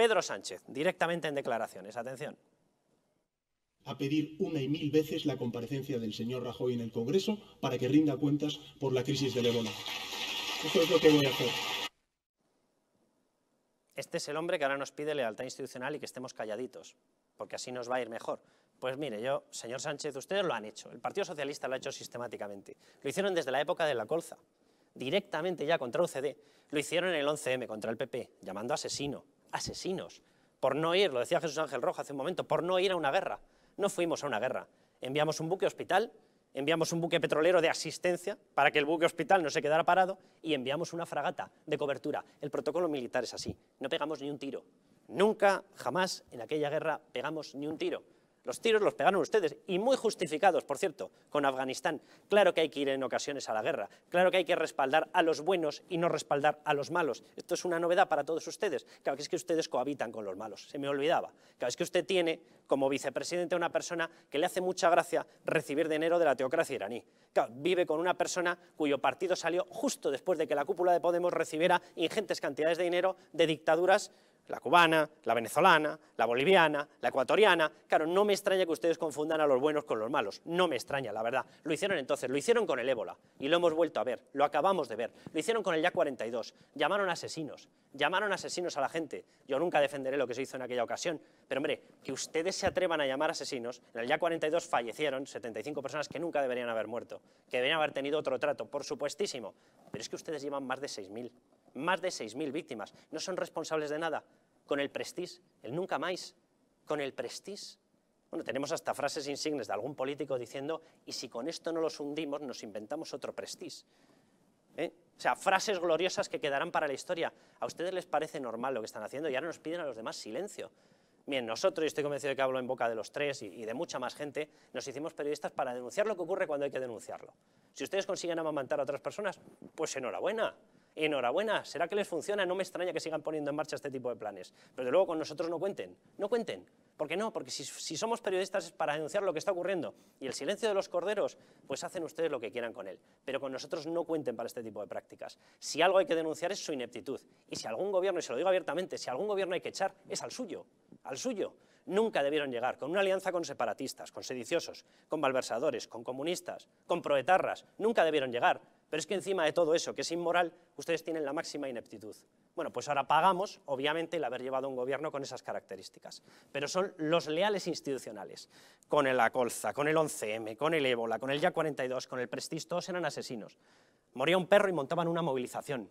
Pedro Sánchez, directamente en declaraciones. Atención. A pedir una y mil veces la comparecencia del señor Rajoy en el Congreso para que rinda cuentas por la crisis de ébola. Eso es lo que voy a hacer. Este es el hombre que ahora nos pide lealtad institucional y que estemos calladitos, porque así nos va a ir mejor. Pues mire, yo, señor Sánchez, ustedes lo han hecho. El Partido Socialista lo ha hecho sistemáticamente. Lo hicieron desde la época de la colza, directamente ya contra UCD. Lo hicieron en el 11M contra el PP, llamando asesino asesinos por no ir, lo decía Jesús Ángel Rojo hace un momento, por no ir a una guerra. No fuimos a una guerra. Enviamos un buque hospital, enviamos un buque petrolero de asistencia para que el buque hospital no se quedara parado y enviamos una fragata de cobertura. El protocolo militar es así. No pegamos ni un tiro. Nunca, jamás en aquella guerra pegamos ni un tiro. Los tiros los pegaron ustedes, y muy justificados, por cierto, con Afganistán. Claro que hay que ir en ocasiones a la guerra, claro que hay que respaldar a los buenos y no respaldar a los malos. Esto es una novedad para todos ustedes. Claro que es que ustedes cohabitan con los malos, se me olvidaba. Claro es que usted tiene como vicepresidente a una persona que le hace mucha gracia recibir dinero de la teocracia iraní. Claro, vive con una persona cuyo partido salió justo después de que la cúpula de Podemos recibiera ingentes cantidades de dinero de dictaduras la cubana, la venezolana, la boliviana, la ecuatoriana. Claro, no me extraña que ustedes confundan a los buenos con los malos. No me extraña, la verdad. Lo hicieron entonces, lo hicieron con el ébola y lo hemos vuelto a ver, lo acabamos de ver. Lo hicieron con el Ya-42. Llamaron asesinos, llamaron asesinos a la gente. Yo nunca defenderé lo que se hizo en aquella ocasión, pero hombre, que ustedes se atrevan a llamar asesinos. En el Ya-42 fallecieron 75 personas que nunca deberían haber muerto, que deberían haber tenido otro trato, por supuestísimo. Pero es que ustedes llevan más de 6.000 más de 6.000 víctimas. No son responsables de nada. Con el prestige, el nunca más, con el prestige. Bueno, tenemos hasta frases insignes de algún político diciendo, y si con esto no los hundimos, nos inventamos otro prestige. ¿Eh? O sea, frases gloriosas que quedarán para la historia. A ustedes les parece normal lo que están haciendo y ahora nos piden a los demás silencio. Bien, nosotros, y estoy convencido de que hablo en boca de los tres y, y, de mucha más gente, nos hicimos periodistas para denunciar lo que ocurre cuando hay que denunciarlo. Si ustedes consiguen amamantar a otras personas, pues enhorabuena enhorabuena, será que les funciona, no me extraña que sigan poniendo en marcha este tipo de planes. Pero de luego con nosotros no cuenten, no cuenten. ¿Por qué no? Porque si, somos periodistas es para denunciar lo que está ocurriendo. Y el silencio de los corderos, pues hacen ustedes lo que quieran con él. Pero con nosotros no cuenten para este tipo de prácticas. Si algo hay que denunciar es su ineptitud. Y si algún gobierno, y se lo digo abiertamente, si algún gobierno hay que echar, es al suyo, al suyo nunca debieron llegar, con una alianza con separatistas, con sediciosos, con malversadores, con comunistas, con proetarras, nunca debieron llegar. Pero es que encima de todo eso, que es inmoral, ustedes tienen la máxima ineptitud. Bueno, pues ahora pagamos, obviamente, el haber llevado un gobierno con esas características. Pero son los leales institucionales. Con el Acolza, con el 11M, con el Ébola, con el Ya 42, con el Prestige, todos eran asesinos. Moría un perro y montaban una movilización.